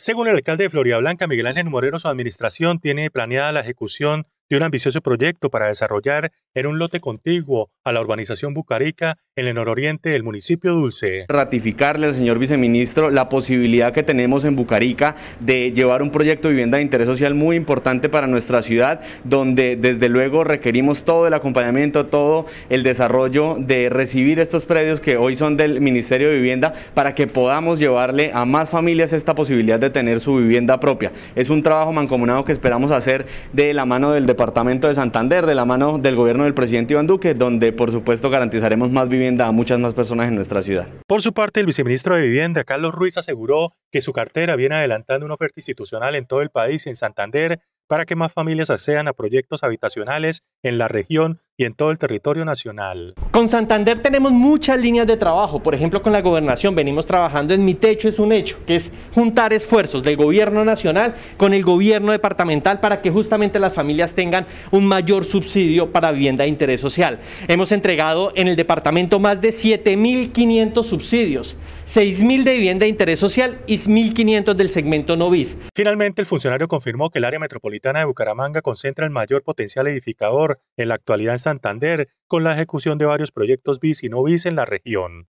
Según el alcalde de Florida Blanca, Miguel Ángel Morero, su administración tiene planeada la ejecución de un ambicioso proyecto para desarrollar en un lote contiguo a la urbanización Bucarica en el nororiente del municipio Dulce. Ratificarle al señor viceministro la posibilidad que tenemos en Bucarica de llevar un proyecto de vivienda de interés social muy importante para nuestra ciudad, donde desde luego requerimos todo el acompañamiento, todo el desarrollo de recibir estos predios que hoy son del Ministerio de Vivienda para que podamos llevarle a más familias esta posibilidad de tener su vivienda propia. Es un trabajo mancomunado que esperamos hacer de la mano del Departamento de Santander, de la mano del Gobierno de el presidente Iván Duque, donde por supuesto garantizaremos más vivienda a muchas más personas en nuestra ciudad. Por su parte, el viceministro de Vivienda, Carlos Ruiz, aseguró que su cartera viene adelantando una oferta institucional en todo el país en Santander para que más familias accedan a proyectos habitacionales en la región y en todo el territorio nacional. Con Santander tenemos muchas líneas de trabajo, por ejemplo con la gobernación venimos trabajando en Mi Techo es un hecho, que es juntar esfuerzos del gobierno nacional con el gobierno departamental para que justamente las familias tengan un mayor subsidio para vivienda de interés social. Hemos entregado en el departamento más de 7.500 subsidios, 6.000 de vivienda de interés social y 1.500 del segmento noviz. Finalmente el funcionario confirmó que el área metropolitana de Bucaramanga concentra el mayor potencial edificador en la actualidad en Santander con la ejecución de varios proyectos bis y no bis en la región.